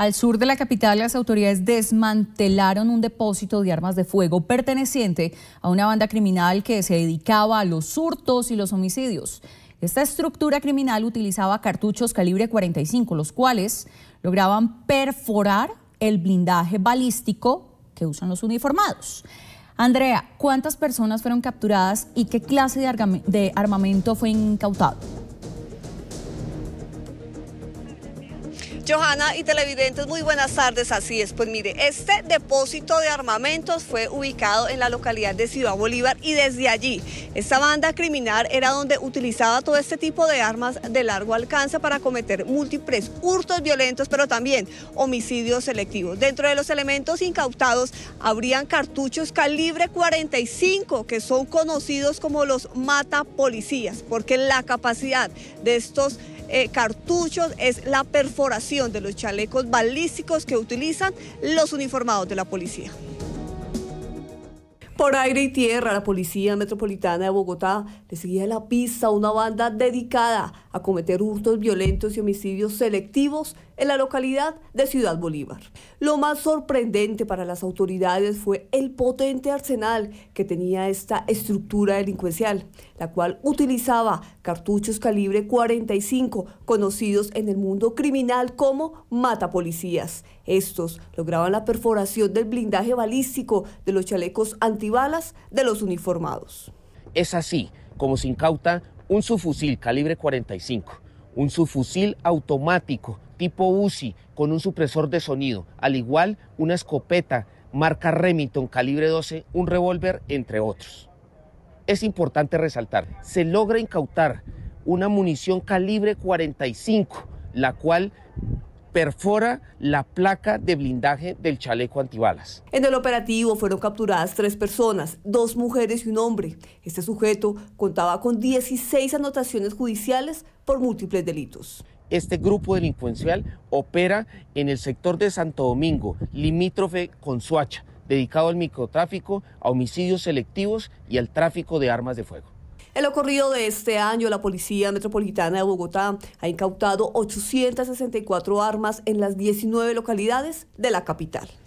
Al sur de la capital, las autoridades desmantelaron un depósito de armas de fuego perteneciente a una banda criminal que se dedicaba a los hurtos y los homicidios. Esta estructura criminal utilizaba cartuchos calibre 45, los cuales lograban perforar el blindaje balístico que usan los uniformados. Andrea, ¿cuántas personas fueron capturadas y qué clase de armamento fue incautado? Johanna y televidentes, muy buenas tardes. Así es, pues mire, este depósito de armamentos fue ubicado en la localidad de Ciudad Bolívar y desde allí esta banda criminal era donde utilizaba todo este tipo de armas de largo alcance para cometer múltiples hurtos violentos, pero también homicidios selectivos. Dentro de los elementos incautados habrían cartuchos calibre 45 que son conocidos como los mata policías, porque la capacidad de estos eh, cartuchos, es la perforación de los chalecos balísticos que utilizan los uniformados de la policía. Por aire y tierra, la Policía Metropolitana de Bogotá le seguía la pista a una banda dedicada a cometer hurtos violentos y homicidios selectivos en la localidad de Ciudad Bolívar. Lo más sorprendente para las autoridades fue el potente arsenal que tenía esta estructura delincuencial, la cual utilizaba cartuchos calibre 45, conocidos en el mundo criminal como matapolicías. Estos lograban la perforación del blindaje balístico de los chalecos antibalas de los uniformados. Es así como se incauta un subfusil calibre 45, un subfusil automático tipo UCI con un supresor de sonido, al igual una escopeta marca Remington calibre 12, un revólver, entre otros. Es importante resaltar, se logra incautar una munición calibre 45, la cual perfora la placa de blindaje del chaleco antibalas. En el operativo fueron capturadas tres personas, dos mujeres y un hombre. Este sujeto contaba con 16 anotaciones judiciales por múltiples delitos. Este grupo delincuencial opera en el sector de Santo Domingo, limítrofe con Suacha, dedicado al microtráfico, a homicidios selectivos y al tráfico de armas de fuego. En lo corrido de este año, la Policía Metropolitana de Bogotá ha incautado 864 armas en las 19 localidades de la capital.